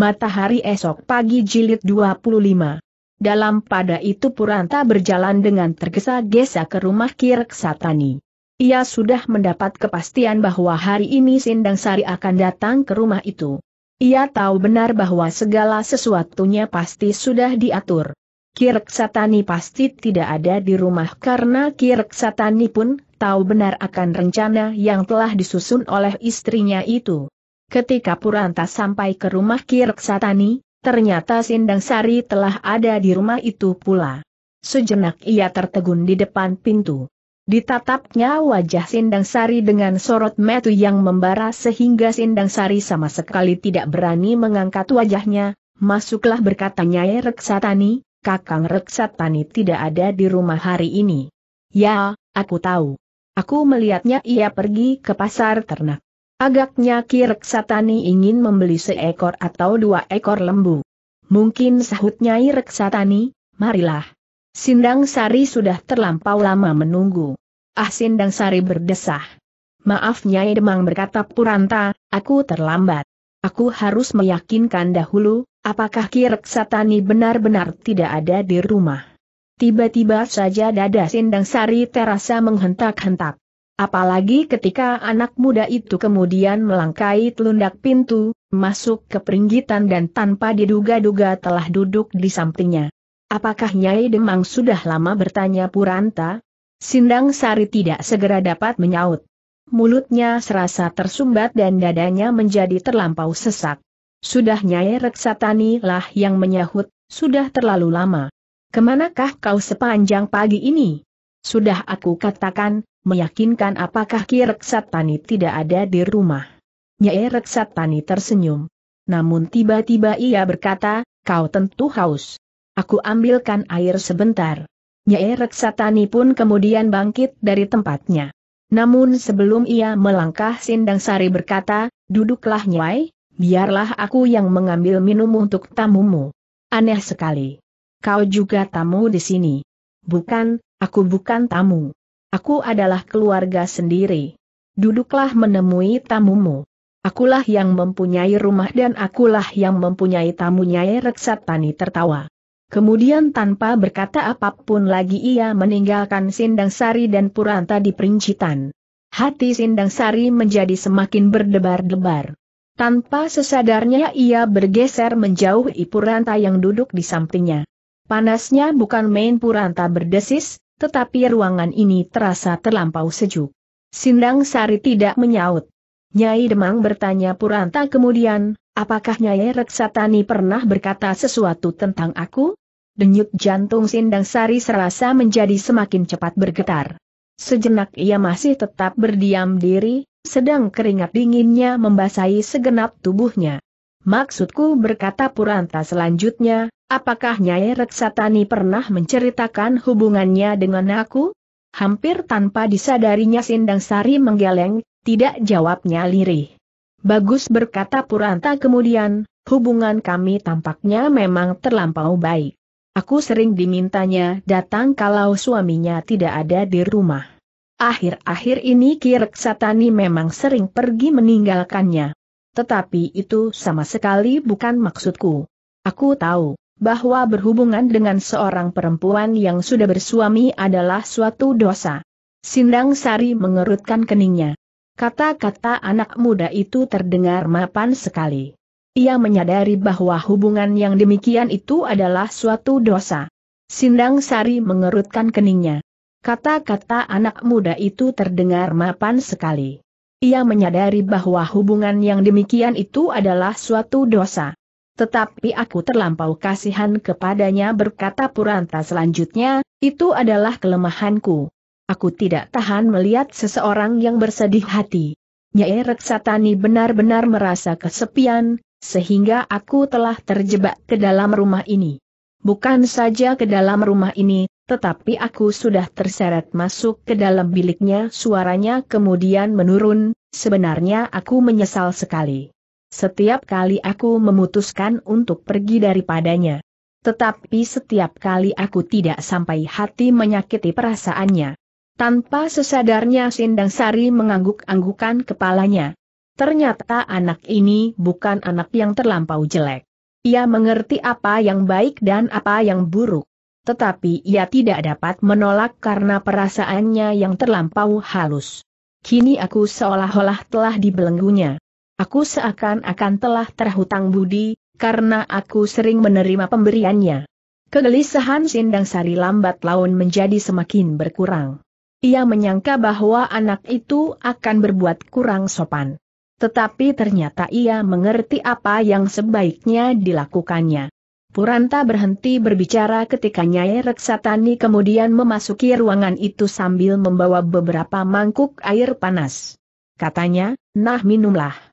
Matahari esok pagi jilid 25. Dalam pada itu Puranta berjalan dengan tergesa-gesa ke rumah Kirk Ia sudah mendapat kepastian bahwa hari ini Sindang Sari akan datang ke rumah itu. Ia tahu benar bahwa segala sesuatunya pasti sudah diatur. Kirk pasti tidak ada di rumah karena Kirk pun tahu benar akan rencana yang telah disusun oleh istrinya itu. Ketika Puranta sampai ke rumah Kirksatani, ternyata Sindang Sari telah ada di rumah itu pula. Sejenak ia tertegun di depan pintu. Ditatapnya wajah Sindang Sari dengan sorot metu yang membara sehingga Sindang Sari sama sekali tidak berani mengangkat wajahnya, masuklah berkata Nyai eh, Reksatani, Kakang Reksatani tidak ada di rumah hari ini. Ya, aku tahu. Aku melihatnya ia pergi ke pasar ternak. Agaknya Kirek Satani ingin membeli seekor atau dua ekor lembu. Mungkin sahut Nyai Reksatani, marilah. Sindang Sari sudah terlampau lama menunggu. Ah Sindang Sari berdesah. Maaf Nyai Demang berkata Puranta, aku terlambat. Aku harus meyakinkan dahulu, apakah Kirek Satani benar-benar tidak ada di rumah. Tiba-tiba saja dada Sindang Sari terasa menghentak-hentak. Apalagi ketika anak muda itu kemudian melangkai telundak pintu, masuk ke peringgitan dan tanpa diduga-duga telah duduk di sampingnya. Apakah Nyai Demang sudah lama bertanya Puranta? Sindang Sari tidak segera dapat menyaut. Mulutnya serasa tersumbat dan dadanya menjadi terlampau sesak. Sudah Nyai Reksatani lah yang menyahut, sudah terlalu lama. Kemanakah kau sepanjang pagi ini? Sudah aku katakan, meyakinkan apakah Ki Reksatani tidak ada di rumah. Nyai Reksatani tersenyum. Namun tiba-tiba ia berkata, kau tentu haus. Aku ambilkan air sebentar. Nyai Reksatani pun kemudian bangkit dari tempatnya. Namun sebelum ia melangkah Sindang Sari berkata, duduklah Nyai, biarlah aku yang mengambil minum untuk tamumu. Aneh sekali. Kau juga tamu di sini. Bukan, Aku bukan tamu. Aku adalah keluarga sendiri. Duduklah menemui tamumu. Akulah yang mempunyai rumah dan akulah yang mempunyai tamunya Reksatani tertawa. Kemudian tanpa berkata apapun lagi ia meninggalkan Sindang Sari dan Puranta di perincitan. Hati Sindang Sari menjadi semakin berdebar-debar. Tanpa sesadarnya ia bergeser menjauhi Puranta yang duduk di sampingnya. Panasnya bukan main Puranta berdesis, tetapi ruangan ini terasa terlampau sejuk. Sindang Sari tidak menyaut. Nyai Demang bertanya Puranta kemudian, apakah Nyai Reksatani pernah berkata sesuatu tentang aku? Denyut jantung Sindang Sari serasa menjadi semakin cepat bergetar. Sejenak ia masih tetap berdiam diri, sedang keringat dinginnya membasahi segenap tubuhnya. Maksudku berkata Puranta selanjutnya, Apakah Nyai Reksatani pernah menceritakan hubungannya dengan aku? Hampir tanpa disadarinya Sindang Sari menggeleng, tidak jawabnya lirih. Bagus berkata Puranta kemudian, hubungan kami tampaknya memang terlampau baik. Aku sering dimintanya datang kalau suaminya tidak ada di rumah. Akhir-akhir ini Ki Kireksatani memang sering pergi meninggalkannya. Tetapi itu sama sekali bukan maksudku. Aku tahu, bahwa berhubungan dengan seorang perempuan yang sudah bersuami adalah suatu dosa. Sindang Sari mengerutkan keningnya. Kata-kata anak muda itu terdengar mapan sekali. Ia menyadari bahwa hubungan yang demikian itu adalah suatu dosa. Sindang Sari mengerutkan keningnya. Kata-kata anak muda itu terdengar mapan sekali. Ia menyadari bahwa hubungan yang demikian itu adalah suatu dosa tetapi aku terlampau kasihan kepadanya berkata Puranta selanjutnya, itu adalah kelemahanku. Aku tidak tahan melihat seseorang yang bersedih hati. Nyai Reksatani benar-benar merasa kesepian, sehingga aku telah terjebak ke dalam rumah ini. Bukan saja ke dalam rumah ini, tetapi aku sudah terseret masuk ke dalam biliknya suaranya kemudian menurun, sebenarnya aku menyesal sekali. Setiap kali aku memutuskan untuk pergi daripadanya. Tetapi setiap kali aku tidak sampai hati menyakiti perasaannya. Tanpa sesadarnya Sindang Sari mengangguk-anggukan kepalanya. Ternyata anak ini bukan anak yang terlampau jelek. Ia mengerti apa yang baik dan apa yang buruk. Tetapi ia tidak dapat menolak karena perasaannya yang terlampau halus. Kini aku seolah-olah telah dibelenggunya. Aku seakan-akan telah terhutang budi, karena aku sering menerima pemberiannya. Kegelisahan Sindang Sari lambat laun menjadi semakin berkurang. Ia menyangka bahwa anak itu akan berbuat kurang sopan. Tetapi ternyata ia mengerti apa yang sebaiknya dilakukannya. Puranta berhenti berbicara ketika Nyai Reksatani kemudian memasuki ruangan itu sambil membawa beberapa mangkuk air panas. Katanya, nah minumlah.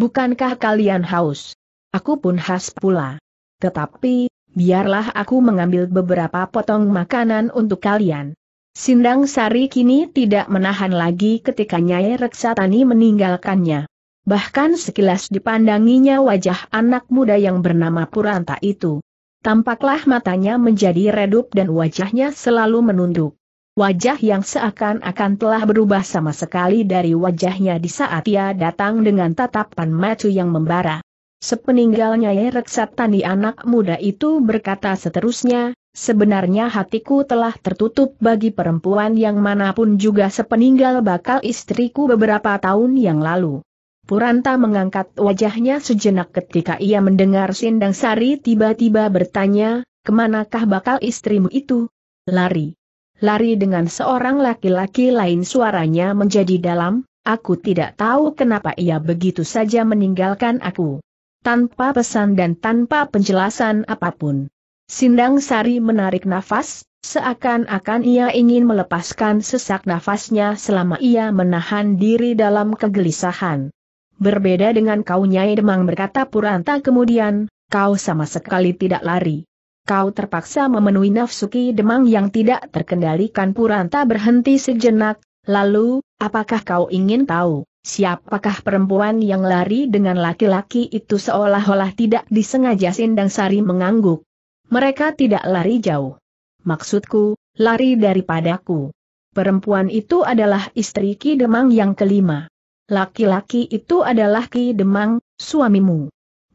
Bukankah kalian haus? Aku pun khas pula. Tetapi, biarlah aku mengambil beberapa potong makanan untuk kalian. Sindang Sari kini tidak menahan lagi ketika Nyai Reksatani meninggalkannya. Bahkan sekilas dipandanginya wajah anak muda yang bernama Puranta itu. Tampaklah matanya menjadi redup dan wajahnya selalu menunduk wajah yang seakan-akan telah berubah sama sekali dari wajahnya di saat ia datang dengan tatapan macu yang membara. Sepeninggalnya Nyai Reksatani anak muda itu berkata seterusnya, sebenarnya hatiku telah tertutup bagi perempuan yang manapun juga sepeninggal bakal istriku beberapa tahun yang lalu. Puranta mengangkat wajahnya sejenak ketika ia mendengar Sindang Sari tiba-tiba bertanya, kemanakah bakal istrimu itu? Lari lari dengan seorang laki-laki lain suaranya menjadi dalam, aku tidak tahu kenapa ia begitu saja meninggalkan aku. Tanpa pesan dan tanpa penjelasan apapun. Sindang Sari menarik nafas, seakan-akan ia ingin melepaskan sesak nafasnya selama ia menahan diri dalam kegelisahan. Berbeda dengan kau Nyai Demang berkata Puranta kemudian, kau sama sekali tidak lari kau terpaksa memenuhi nafsu Ki Demang yang tidak terkendalikan Puranta berhenti sejenak, lalu, apakah kau ingin tahu, siapakah perempuan yang lari dengan laki-laki itu seolah-olah tidak disengaja Sindang Sari mengangguk. Mereka tidak lari jauh. Maksudku, lari daripadaku. Perempuan itu adalah istri Ki Demang yang kelima. Laki-laki itu adalah Ki Demang, suamimu.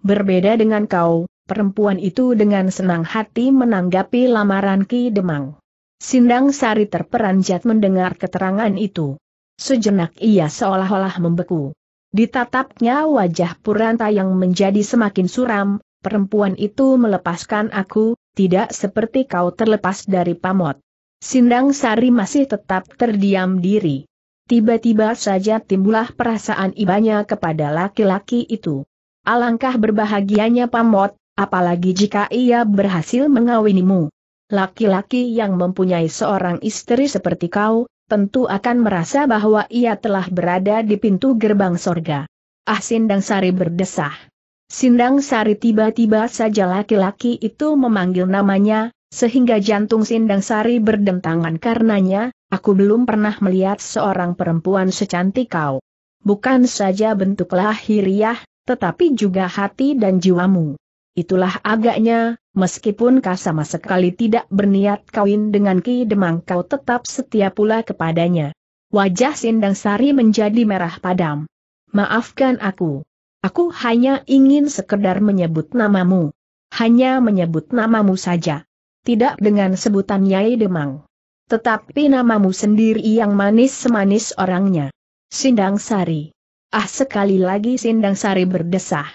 Berbeda dengan kau, perempuan itu dengan senang hati menanggapi lamaran Ki Demang. Sindang Sari terperanjat mendengar keterangan itu. Sejenak ia seolah-olah membeku. Ditatapnya wajah Puranta yang menjadi semakin suram, perempuan itu melepaskan aku, tidak seperti kau terlepas dari pamot. Sindang Sari masih tetap terdiam diri. Tiba-tiba saja timbullah perasaan ibanya kepada laki-laki itu. Alangkah berbahagianya pamot, apalagi jika ia berhasil mengawinimu. Laki-laki yang mempunyai seorang istri seperti kau, tentu akan merasa bahwa ia telah berada di pintu gerbang sorga. Ah Sindang Sari berdesah. Sindang Sari tiba-tiba saja laki-laki itu memanggil namanya, sehingga jantung Sindang Sari berdentangan karenanya, aku belum pernah melihat seorang perempuan secantik kau. Bukan saja bentuk lahiriah, tetapi juga hati dan jiwamu. Itulah agaknya, meskipun kau sama sekali tidak berniat kawin dengan Ki Demang kau tetap setia pula kepadanya. Wajah Sindang Sari menjadi merah padam. Maafkan aku. Aku hanya ingin sekedar menyebut namamu. Hanya menyebut namamu saja. Tidak dengan sebutan Nyai Demang. Tetapi namamu sendiri yang manis semanis orangnya. Sindang Sari. Ah sekali lagi Sindang Sari berdesah.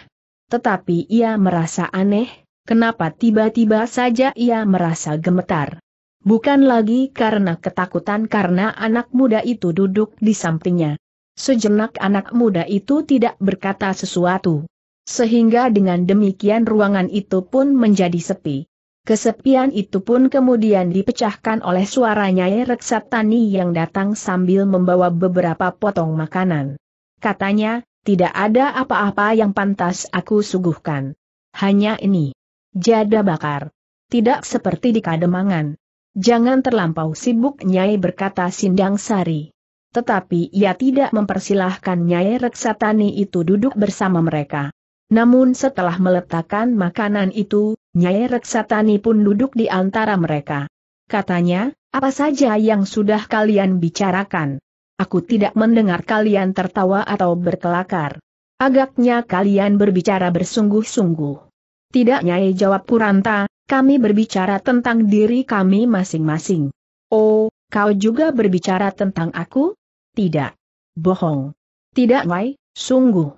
Tetapi ia merasa aneh, kenapa tiba-tiba saja ia merasa gemetar. Bukan lagi karena ketakutan karena anak muda itu duduk di sampingnya. Sejenak anak muda itu tidak berkata sesuatu. Sehingga dengan demikian ruangan itu pun menjadi sepi. Kesepian itu pun kemudian dipecahkan oleh suaranya Reksatani yang datang sambil membawa beberapa potong makanan. Katanya, tidak ada apa-apa yang pantas aku suguhkan. Hanya ini. Jada bakar. Tidak seperti di kademangan. Jangan terlampau sibuk Nyai berkata Sindang Sari. Tetapi ia tidak mempersilahkan Nyai Reksatani itu duduk bersama mereka. Namun setelah meletakkan makanan itu, Nyai Reksatani pun duduk di antara mereka. Katanya, apa saja yang sudah kalian bicarakan? Aku tidak mendengar kalian tertawa atau berkelakar. Agaknya kalian berbicara bersungguh-sungguh. Tidak nyai jawab Puranta, kami berbicara tentang diri kami masing-masing. Oh, kau juga berbicara tentang aku? Tidak. Bohong. Tidak nyai, sungguh.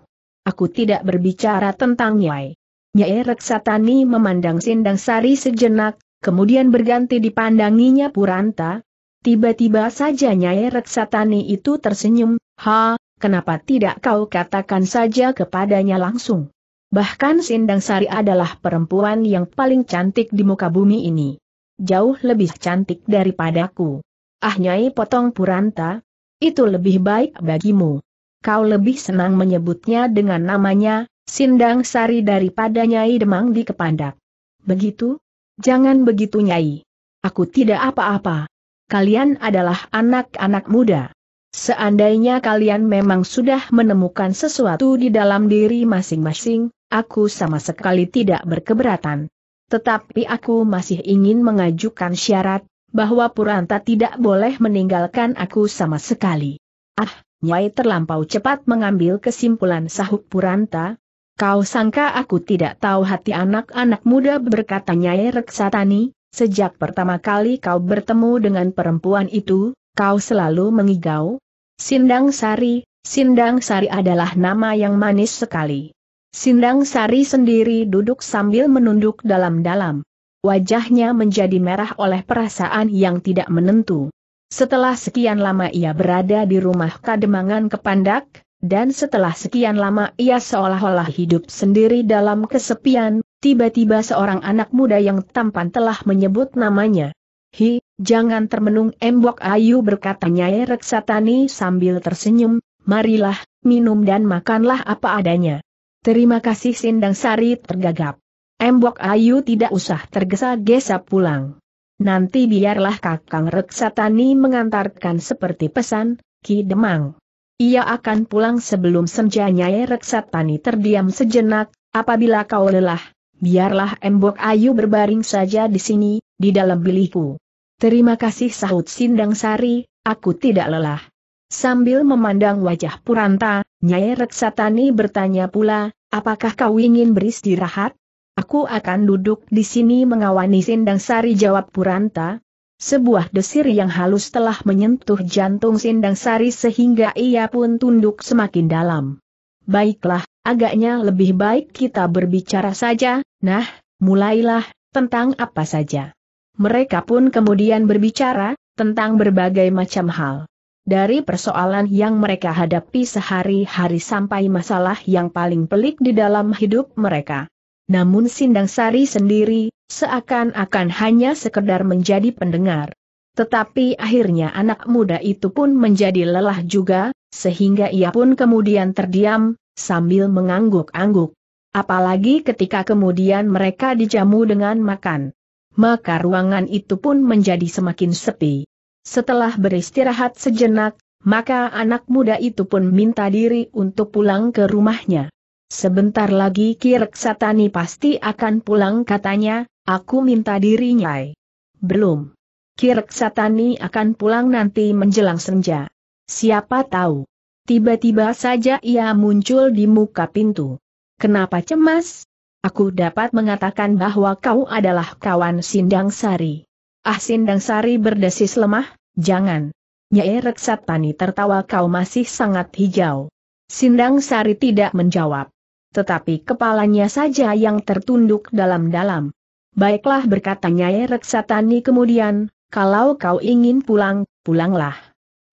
Aku tidak berbicara tentang nyai. Nyai Reksatani memandang Sindang Sari sejenak, kemudian berganti dipandanginya Puranta, Tiba-tiba saja Nyai Reksatani itu tersenyum, ha, kenapa tidak kau katakan saja kepadanya langsung? Bahkan Sindang Sari adalah perempuan yang paling cantik di muka bumi ini. Jauh lebih cantik daripadaku. Ah Nyai Potong Puranta, itu lebih baik bagimu. Kau lebih senang menyebutnya dengan namanya, Sindang Sari daripada Nyai Demang di Kepandak. Begitu? Jangan begitu Nyai. Aku tidak apa-apa kalian adalah anak-anak muda. Seandainya kalian memang sudah menemukan sesuatu di dalam diri masing-masing, aku sama sekali tidak berkeberatan. Tetapi aku masih ingin mengajukan syarat, bahwa Puranta tidak boleh meninggalkan aku sama sekali. Ah, Nyai terlampau cepat mengambil kesimpulan sahut Puranta. Kau sangka aku tidak tahu hati anak-anak muda berkata Nyai Reksatani? Sejak pertama kali kau bertemu dengan perempuan itu, kau selalu mengigau. Sindang Sari, Sindang Sari adalah nama yang manis sekali. Sindang Sari sendiri duduk sambil menunduk dalam-dalam. Wajahnya menjadi merah oleh perasaan yang tidak menentu. Setelah sekian lama ia berada di rumah kademangan kepandak, dan setelah sekian lama ia seolah-olah hidup sendiri dalam kesepian Tiba-tiba seorang anak muda yang tampan telah menyebut namanya. Hi, jangan termenung embok ayu berkata Nyai Reksatani sambil tersenyum, marilah, minum dan makanlah apa adanya. Terima kasih Sindang Sari tergagap. Embok ayu tidak usah tergesa-gesa pulang. Nanti biarlah Kakang Reksatani mengantarkan seperti pesan, Ki Demang. Ia akan pulang sebelum senja Nyai Reksatani terdiam sejenak, apabila kau lelah, biarlah Embok Ayu berbaring saja di sini, di dalam bilikku. Terima kasih sahut Sindang Sari, aku tidak lelah. Sambil memandang wajah Puranta, Nyai Reksatani bertanya pula, apakah kau ingin beristirahat? Aku akan duduk di sini mengawani Sindang Sari jawab Puranta. Sebuah desir yang halus telah menyentuh jantung Sindang Sari sehingga ia pun tunduk semakin dalam. Baiklah, agaknya lebih baik kita berbicara saja, Nah, mulailah, tentang apa saja. Mereka pun kemudian berbicara, tentang berbagai macam hal. Dari persoalan yang mereka hadapi sehari-hari sampai masalah yang paling pelik di dalam hidup mereka. Namun Sindang Sari sendiri, seakan-akan hanya sekedar menjadi pendengar. Tetapi akhirnya anak muda itu pun menjadi lelah juga, sehingga ia pun kemudian terdiam, sambil mengangguk-angguk. Apalagi ketika kemudian mereka dijamu dengan makan. Maka ruangan itu pun menjadi semakin sepi. Setelah beristirahat sejenak, maka anak muda itu pun minta diri untuk pulang ke rumahnya. Sebentar lagi Kirk Satani pasti akan pulang katanya, aku minta dirinya. Belum. Kirk Satani akan pulang nanti menjelang senja. Siapa tahu. Tiba-tiba saja ia muncul di muka pintu. Kenapa cemas? Aku dapat mengatakan bahwa kau adalah kawan Sindang Sari. Ah Sindang Sari berdesis lemah, jangan. Nyai Reksat Tani tertawa kau masih sangat hijau. Sindang Sari tidak menjawab. Tetapi kepalanya saja yang tertunduk dalam-dalam. Baiklah berkata Nyai Reksat Tani kemudian, kalau kau ingin pulang, pulanglah.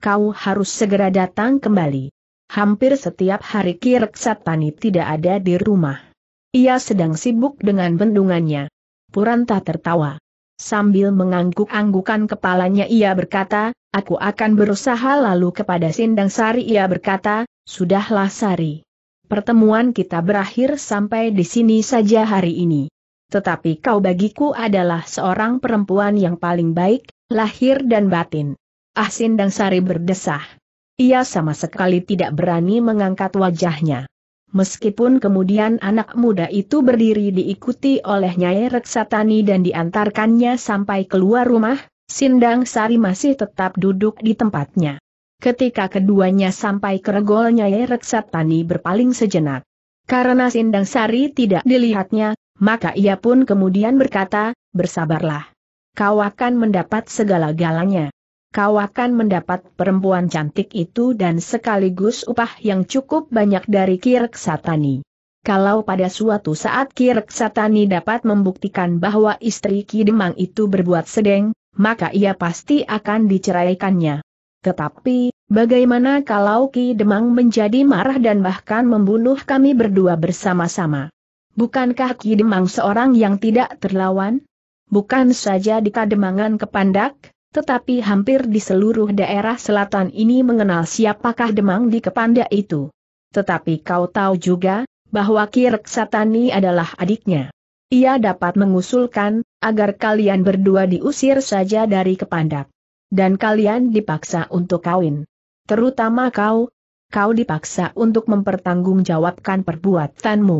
Kau harus segera datang kembali. Hampir setiap hari Kirk Satani tidak ada di rumah. Ia sedang sibuk dengan bendungannya. Puranta tertawa. Sambil mengangguk-anggukan kepalanya ia berkata, aku akan berusaha lalu kepada Sindang Sari ia berkata, sudahlah Sari. Pertemuan kita berakhir sampai di sini saja hari ini. Tetapi kau bagiku adalah seorang perempuan yang paling baik, lahir dan batin. Ah Sindang Sari berdesah. Ia sama sekali tidak berani mengangkat wajahnya. Meskipun kemudian anak muda itu berdiri diikuti oleh Nyai Reksatani dan diantarkannya sampai keluar rumah, Sindang Sari masih tetap duduk di tempatnya. Ketika keduanya sampai ke regol Nyai Reksatani berpaling sejenak. Karena Sindang Sari tidak dilihatnya, maka ia pun kemudian berkata, bersabarlah. Kau akan mendapat segala galanya kau akan mendapat perempuan cantik itu dan sekaligus upah yang cukup banyak dari Kireksatani. Kalau pada suatu saat Kireksatani dapat membuktikan bahwa istri Kidemang itu berbuat sedeng, maka ia pasti akan diceraikannya. Tetapi, bagaimana kalau Ki Demang menjadi marah dan bahkan membunuh kami berdua bersama-sama? Bukankah Ki Demang seorang yang tidak terlawan? Bukan saja di kademangan kepandak, tetapi hampir di seluruh daerah selatan ini mengenal siapakah Demang di Kepanda itu. Tetapi kau tahu juga, bahwa Ki Reksatani adalah adiknya. Ia dapat mengusulkan, agar kalian berdua diusir saja dari Kepanda. Dan kalian dipaksa untuk kawin. Terutama kau, kau dipaksa untuk mempertanggungjawabkan perbuatanmu.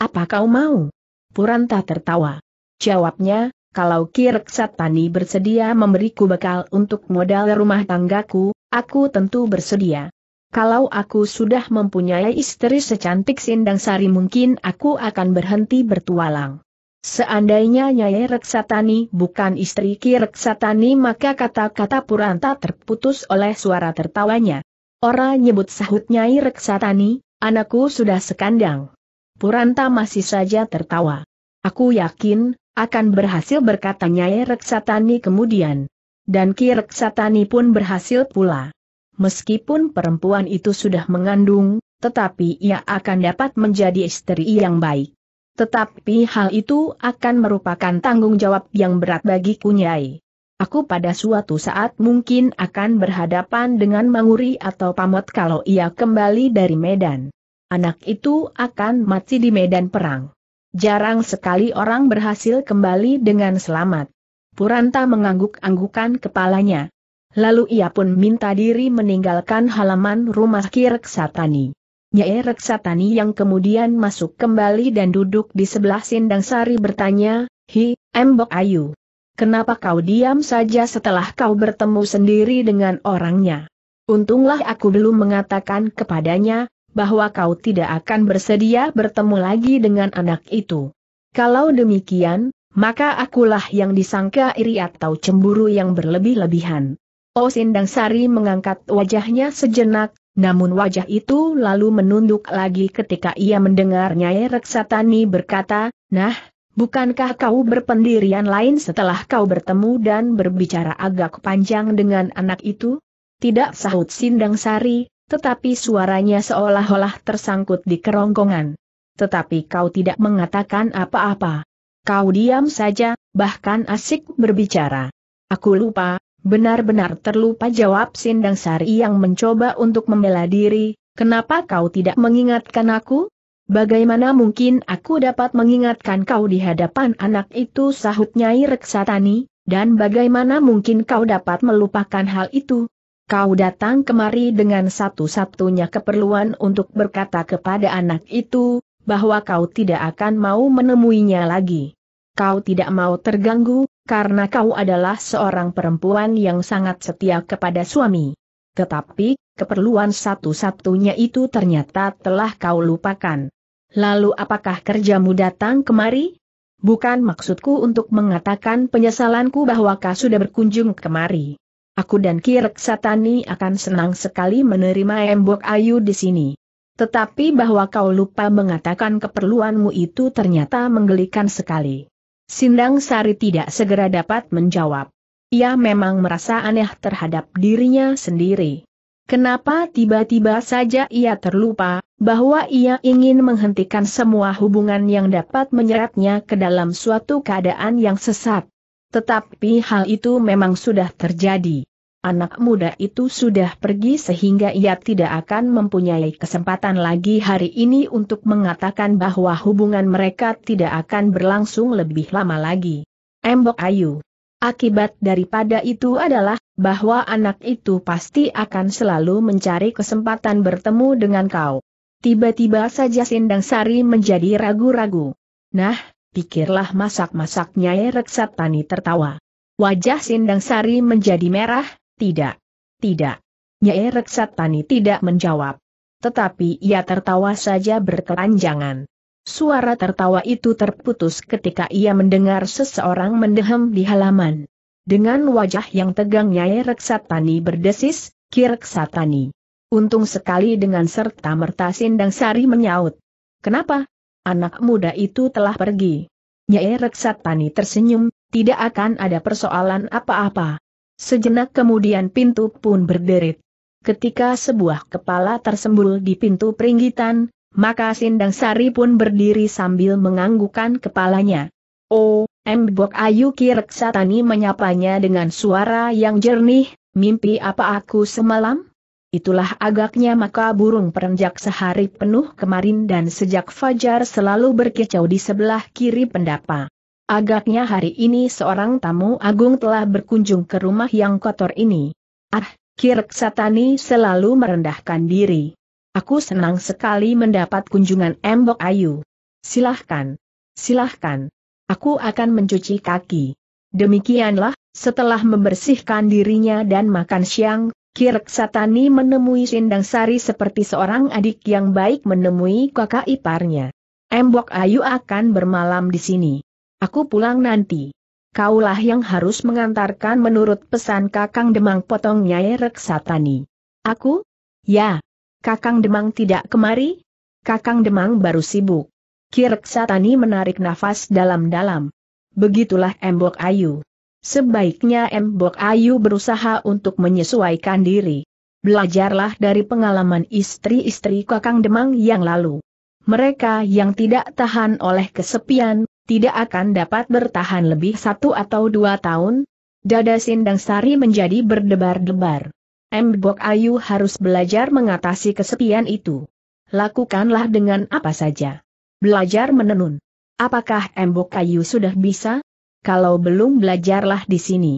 Apa kau mau? Puranta tertawa. Jawabnya, kalau Kirk Satani bersedia memberiku bekal untuk modal rumah tanggaku, aku tentu bersedia. Kalau aku sudah mempunyai istri secantik Sindang Sari mungkin aku akan berhenti bertualang. Seandainya Nyai Reksatani bukan istri Ki Reksatani maka kata-kata Puranta terputus oleh suara tertawanya. Orang nyebut sahut Nyai Reksatani, anakku sudah sekandang. Puranta masih saja tertawa. Aku yakin, akan berhasil berkata Nyai Reksatani kemudian. Dan Ki Reksatani pun berhasil pula. Meskipun perempuan itu sudah mengandung, tetapi ia akan dapat menjadi istri yang baik. Tetapi hal itu akan merupakan tanggung jawab yang berat bagi Kunyai. Aku pada suatu saat mungkin akan berhadapan dengan Manguri atau Pamot kalau ia kembali dari Medan. Anak itu akan mati di medan perang. Jarang sekali orang berhasil kembali dengan selamat. Puranta mengangguk-anggukan kepalanya. Lalu ia pun minta diri meninggalkan halaman rumah Ki Reksatani. Nyai Reksatani yang kemudian masuk kembali dan duduk di sebelah Sindang Sari bertanya, Hi, Embok Ayu. Kenapa kau diam saja setelah kau bertemu sendiri dengan orangnya? Untunglah aku belum mengatakan kepadanya, bahwa kau tidak akan bersedia bertemu lagi dengan anak itu. Kalau demikian, maka akulah yang disangka iri atau cemburu yang berlebih-lebihan. Oh Sindang Sari mengangkat wajahnya sejenak, namun wajah itu lalu menunduk lagi ketika ia mendengar Nyai Reksatani berkata, Nah, bukankah kau berpendirian lain setelah kau bertemu dan berbicara agak panjang dengan anak itu? Tidak sahut Sindang Sari, tetapi suaranya seolah-olah tersangkut di kerongkongan. Tetapi kau tidak mengatakan apa-apa. Kau diam saja, bahkan asik berbicara. Aku lupa, benar-benar terlupa jawab Sindang Sari yang mencoba untuk membela diri, kenapa kau tidak mengingatkan aku? Bagaimana mungkin aku dapat mengingatkan kau di hadapan anak itu sahut Nyai Reksatani, dan bagaimana mungkin kau dapat melupakan hal itu? Kau datang kemari dengan satu-satunya keperluan untuk berkata kepada anak itu, bahwa kau tidak akan mau menemuinya lagi. Kau tidak mau terganggu, karena kau adalah seorang perempuan yang sangat setia kepada suami. Tetapi, keperluan satu-satunya itu ternyata telah kau lupakan. Lalu apakah kerjamu datang kemari? Bukan maksudku untuk mengatakan penyesalanku bahwa kau sudah berkunjung kemari. Aku dan Kirek Satani akan senang sekali menerima Embok Ayu di sini. Tetapi bahwa kau lupa mengatakan keperluanmu itu ternyata menggelikan sekali. Sindang Sari tidak segera dapat menjawab. Ia memang merasa aneh terhadap dirinya sendiri. Kenapa tiba-tiba saja ia terlupa bahwa ia ingin menghentikan semua hubungan yang dapat menyeretnya ke dalam suatu keadaan yang sesat? Tetapi hal itu memang sudah terjadi. Anak muda itu sudah pergi sehingga ia tidak akan mempunyai kesempatan lagi hari ini untuk mengatakan bahwa hubungan mereka tidak akan berlangsung lebih lama lagi. Embok Ayu. Akibat daripada itu adalah, bahwa anak itu pasti akan selalu mencari kesempatan bertemu dengan kau. Tiba-tiba saja Sindang Sari menjadi ragu-ragu. Nah, pikirlah masak-masak Nyai ya, Reksatani tertawa. Wajah Sindang Sari menjadi merah, tidak, tidak. Nyai ya, Reksatani tidak menjawab. Tetapi ia tertawa saja berkelanjangan. Suara tertawa itu terputus ketika ia mendengar seseorang mendehem di halaman. Dengan wajah yang tegang Nyai ya, Reksatani berdesis, Kireksatani. Untung sekali dengan serta merta Sindang Sari menyaut. Kenapa, Anak muda itu telah pergi. Nyai Reksat Pani tersenyum, tidak akan ada persoalan apa-apa. Sejenak kemudian pintu pun berderit. Ketika sebuah kepala tersembul di pintu peringgitan, maka Sindang Sari pun berdiri sambil menganggukkan kepalanya. Oh, Mbok Ayu Reksatani menyapanya dengan suara yang jernih, mimpi apa aku semalam? Itulah agaknya maka burung perenjak sehari penuh kemarin dan sejak fajar selalu berkicau di sebelah kiri pendapa. Agaknya hari ini seorang tamu agung telah berkunjung ke rumah yang kotor ini. Ah, Kirk Satani selalu merendahkan diri. Aku senang sekali mendapat kunjungan Embok Ayu. Silahkan. Silahkan. Aku akan mencuci kaki. Demikianlah, setelah membersihkan dirinya dan makan siang, Kirk Satani menemui Sindang Sari seperti seorang adik yang baik menemui kakak iparnya. Embok Ayu akan bermalam di sini. Aku pulang nanti. Kaulah yang harus mengantarkan menurut pesan Kakang Demang potong Nyai Reksatani. Aku? Ya. Kakang Demang tidak kemari? Kakang Demang baru sibuk. Kirk Satani menarik nafas dalam-dalam. Begitulah Embok Ayu. Sebaiknya Mbok Ayu berusaha untuk menyesuaikan diri. Belajarlah dari pengalaman istri-istri Kakang Demang yang lalu. Mereka yang tidak tahan oleh kesepian, tidak akan dapat bertahan lebih satu atau dua tahun. Dada Sindang Sari menjadi berdebar-debar. Mbok Ayu harus belajar mengatasi kesepian itu. Lakukanlah dengan apa saja. Belajar menenun. Apakah Mbok Ayu sudah bisa? kalau belum belajarlah di sini.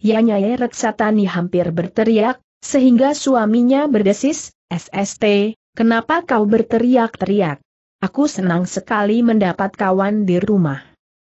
Yanyai Reksatani hampir berteriak, sehingga suaminya berdesis, SST, kenapa kau berteriak-teriak? Aku senang sekali mendapat kawan di rumah.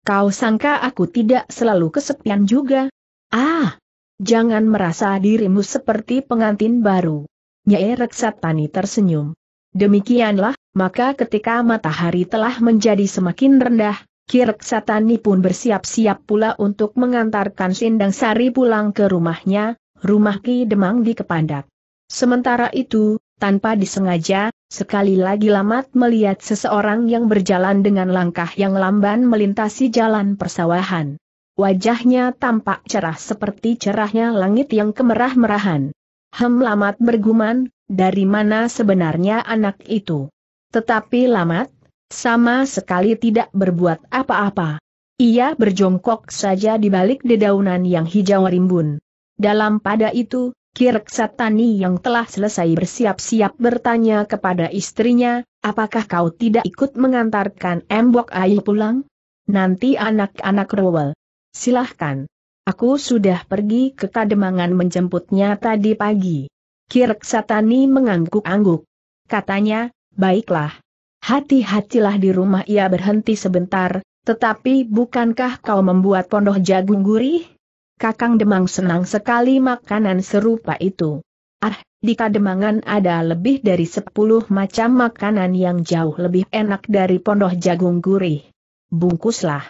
Kau sangka aku tidak selalu kesepian juga? Ah! Jangan merasa dirimu seperti pengantin baru. Nyai Reksatani tersenyum. Demikianlah, maka ketika matahari telah menjadi semakin rendah, Kirk Satani pun bersiap-siap pula untuk mengantarkan Sindang Sari pulang ke rumahnya, rumah Ki Demang di Kepandak. Sementara itu, tanpa disengaja, sekali lagi Lamat melihat seseorang yang berjalan dengan langkah yang lamban melintasi jalan persawahan. Wajahnya tampak cerah seperti cerahnya langit yang kemerah-merahan. Hem Lamat berguman, dari mana sebenarnya anak itu? Tetapi Lamat, sama sekali tidak berbuat apa-apa. Ia berjongkok saja di balik dedaunan yang hijau rimbun. Dalam pada itu, Kirksatani yang telah selesai bersiap-siap bertanya kepada istrinya, apakah kau tidak ikut mengantarkan Embok Ayu pulang? Nanti anak-anak Rowel. Silahkan. Aku sudah pergi ke Kademangan menjemputnya tadi pagi. Kirksatani mengangguk-angguk. Katanya, baiklah. Hati-hatilah di rumah ia berhenti sebentar, tetapi bukankah kau membuat pondoh jagung gurih? Kakang Demang senang sekali makanan serupa itu. Ah, di Kademangan ada lebih dari sepuluh macam makanan yang jauh lebih enak dari pondoh jagung gurih. Bungkuslah.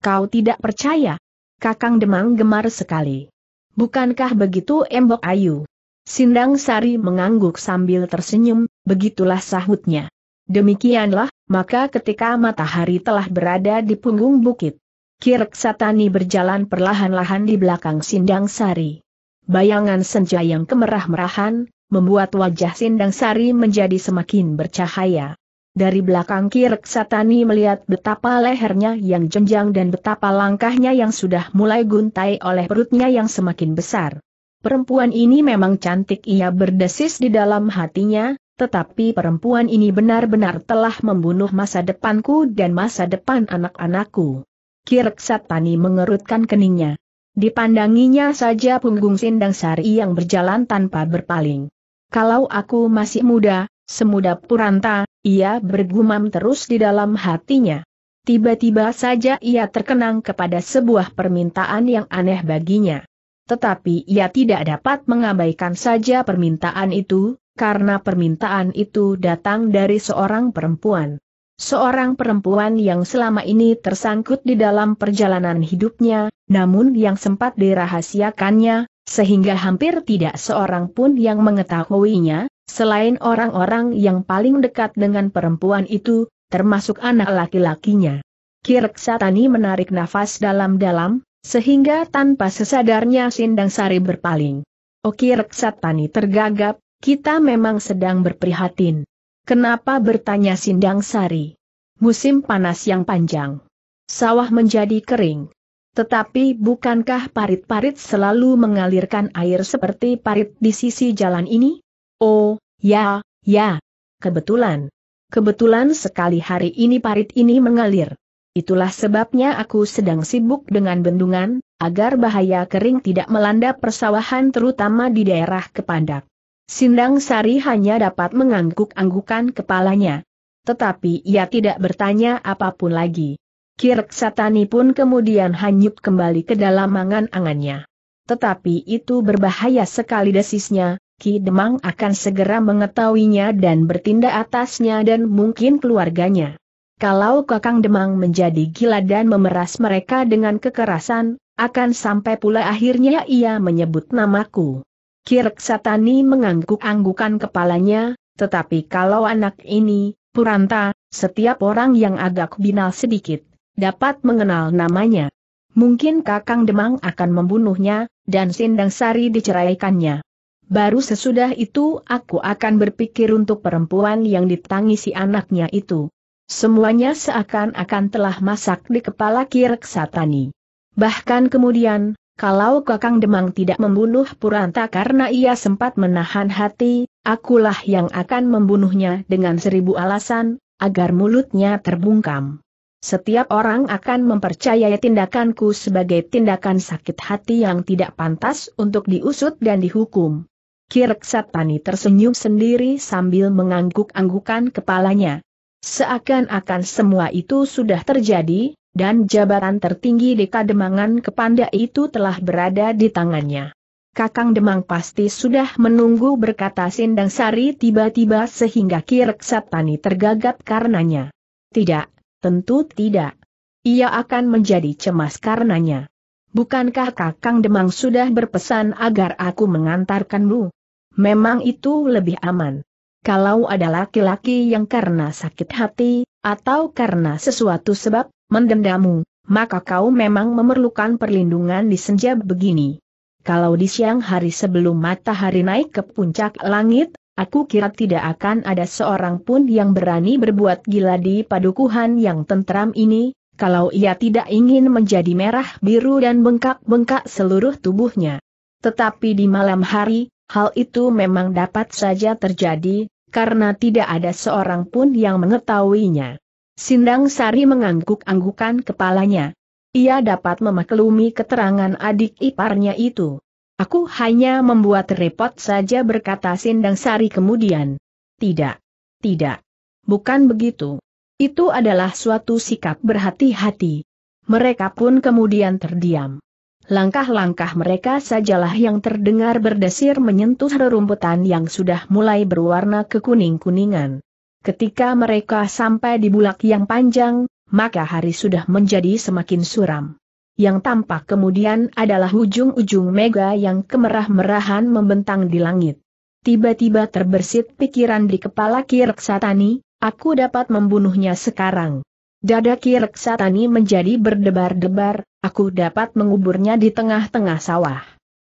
Kau tidak percaya? Kakang Demang gemar sekali. Bukankah begitu Embok Ayu? Sindang Sari mengangguk sambil tersenyum, begitulah sahutnya. Demikianlah, maka ketika matahari telah berada di punggung bukit, Kirk Satani berjalan perlahan-lahan di belakang Sindang Sari. Bayangan senja yang kemerah-merahan, membuat wajah Sindang Sari menjadi semakin bercahaya. Dari belakang Kirk Satani melihat betapa lehernya yang jenjang dan betapa langkahnya yang sudah mulai guntai oleh perutnya yang semakin besar. Perempuan ini memang cantik ia berdesis di dalam hatinya, tetapi perempuan ini benar-benar telah membunuh masa depanku dan masa depan anak-anakku. Kirk Satani mengerutkan keningnya. Dipandanginya saja punggung Sindang Sari yang berjalan tanpa berpaling. Kalau aku masih muda, semuda Puranta, ia bergumam terus di dalam hatinya. Tiba-tiba saja ia terkenang kepada sebuah permintaan yang aneh baginya. Tetapi ia tidak dapat mengabaikan saja permintaan itu, karena permintaan itu datang dari seorang perempuan. Seorang perempuan yang selama ini tersangkut di dalam perjalanan hidupnya, namun yang sempat dirahasiakannya, sehingga hampir tidak seorang pun yang mengetahuinya, selain orang-orang yang paling dekat dengan perempuan itu, termasuk anak laki-lakinya. Kirk Satani menarik nafas dalam-dalam, sehingga tanpa sesadarnya Sindang Sari berpaling. Okirk Reksatani tergagap, kita memang sedang berprihatin. Kenapa bertanya Sindang Sari? Musim panas yang panjang. Sawah menjadi kering. Tetapi bukankah parit-parit selalu mengalirkan air seperti parit di sisi jalan ini? Oh, ya, ya. Kebetulan. Kebetulan sekali hari ini parit ini mengalir. Itulah sebabnya aku sedang sibuk dengan bendungan, agar bahaya kering tidak melanda persawahan terutama di daerah Kepandak. Sindang Sari hanya dapat mengangguk-anggukan kepalanya. Tetapi ia tidak bertanya apapun lagi. Kirk Satani pun kemudian hanyut kembali ke dalam angan-angannya. Tetapi itu berbahaya sekali desisnya, Ki Demang akan segera mengetahuinya dan bertindak atasnya dan mungkin keluarganya. Kalau Kakang Demang menjadi gila dan memeras mereka dengan kekerasan, akan sampai pula akhirnya ia menyebut namaku. Kirk Satani mengangguk-anggukan kepalanya, tetapi kalau anak ini, Puranta, setiap orang yang agak binal sedikit, dapat mengenal namanya. Mungkin Kakang Demang akan membunuhnya, dan Sindang Sari diceraikannya. Baru sesudah itu aku akan berpikir untuk perempuan yang ditangisi anaknya itu. Semuanya seakan-akan telah masak di kepala Kirk Satani. Bahkan kemudian, kalau Kakang Demang tidak membunuh Puranta karena ia sempat menahan hati, akulah yang akan membunuhnya dengan seribu alasan, agar mulutnya terbungkam. Setiap orang akan mempercayai tindakanku sebagai tindakan sakit hati yang tidak pantas untuk diusut dan dihukum. Kirk Tani tersenyum sendiri sambil mengangguk-anggukan kepalanya. Seakan-akan semua itu sudah terjadi, dan jabatan tertinggi di Kademangan Kepanda itu telah berada di tangannya. Kakang Demang pasti sudah menunggu berkata Sindang Sari tiba-tiba sehingga Kirek Satani tergagap karenanya. Tidak, tentu tidak. Ia akan menjadi cemas karenanya. Bukankah Kakang Demang sudah berpesan agar aku mengantarkanmu? Memang itu lebih aman. Kalau ada laki-laki yang karena sakit hati, atau karena sesuatu sebab, mendendamu, maka kau memang memerlukan perlindungan di senja begini. Kalau di siang hari sebelum matahari naik ke puncak langit, aku kira tidak akan ada seorang pun yang berani berbuat gila di padukuhan yang tentram ini, kalau ia tidak ingin menjadi merah biru dan bengkak-bengkak seluruh tubuhnya. Tetapi di malam hari, hal itu memang dapat saja terjadi, karena tidak ada seorang pun yang mengetahuinya. Sindang Sari mengangguk-anggukan kepalanya. Ia dapat memaklumi keterangan adik iparnya itu. Aku hanya membuat repot saja berkata Sindang Sari kemudian. Tidak. Tidak. Bukan begitu. Itu adalah suatu sikap berhati-hati. Mereka pun kemudian terdiam. Langkah-langkah mereka sajalah yang terdengar berdesir menyentuh rerumputan yang sudah mulai berwarna kekuning-kuningan. Ketika mereka sampai di bulak yang panjang, maka hari sudah menjadi semakin suram. Yang tampak kemudian adalah ujung-ujung mega yang kemerah-merahan membentang di langit. Tiba-tiba terbersit pikiran di kepala Kirksatani, aku dapat membunuhnya sekarang. Dada Kirksatani menjadi berdebar-debar, aku dapat menguburnya di tengah-tengah sawah.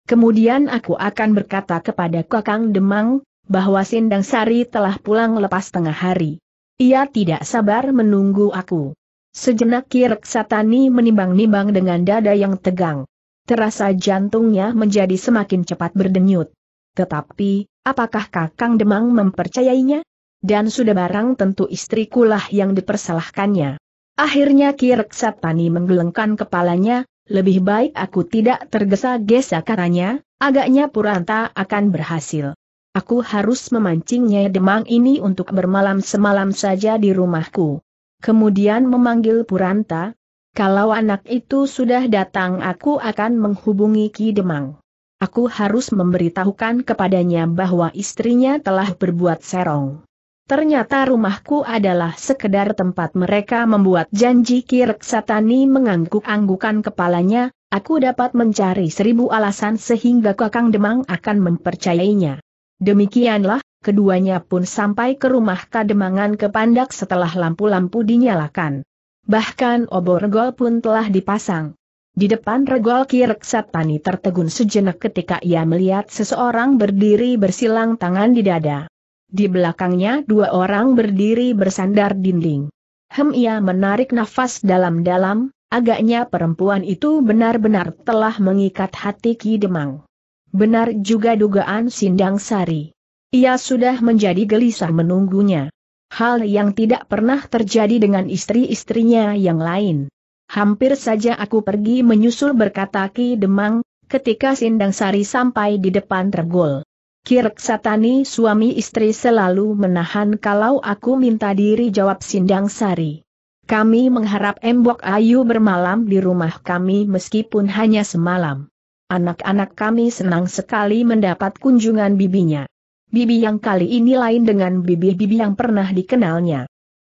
Kemudian aku akan berkata kepada Kakang Demang, bahwa Sindang Sari telah pulang lepas tengah hari. Ia tidak sabar menunggu aku. Sejenak Kirk Satani menimbang-nimbang dengan dada yang tegang. Terasa jantungnya menjadi semakin cepat berdenyut. Tetapi, apakah Kakang Demang mempercayainya? Dan sudah barang tentu istrikulah yang dipersalahkannya. Akhirnya Kirk Satani menggelengkan kepalanya, lebih baik aku tidak tergesa-gesa katanya, agaknya Puranta akan berhasil. Aku harus memancingnya demang ini untuk bermalam semalam saja di rumahku. Kemudian memanggil Puranta, kalau anak itu sudah datang aku akan menghubungi Ki Demang. Aku harus memberitahukan kepadanya bahwa istrinya telah berbuat serong. Ternyata rumahku adalah sekedar tempat mereka membuat janji Ki Reksatani mengangguk-anggukan kepalanya, aku dapat mencari seribu alasan sehingga Kakang Demang akan mempercayainya. Demikianlah, keduanya pun sampai ke rumah kademangan kepandak setelah lampu-lampu dinyalakan. Bahkan obor regol pun telah dipasang. Di depan regol Kirek tani tertegun sejenak ketika ia melihat seseorang berdiri bersilang tangan di dada. Di belakangnya dua orang berdiri bersandar dinding. Hem ia menarik nafas dalam-dalam, agaknya perempuan itu benar-benar telah mengikat hati Ki Demang. Benar juga dugaan Sindang Sari. Ia sudah menjadi gelisah menunggunya. Hal yang tidak pernah terjadi dengan istri-istrinya yang lain. Hampir saja aku pergi menyusul berkata Ki Demang, ketika Sindang Sari sampai di depan tergol. Kirk Satani suami istri selalu menahan kalau aku minta diri jawab Sindang Sari. Kami mengharap Embok Ayu bermalam di rumah kami meskipun hanya semalam. Anak-anak kami senang sekali mendapat kunjungan bibinya. Bibi yang kali ini lain dengan bibi-bibi yang pernah dikenalnya.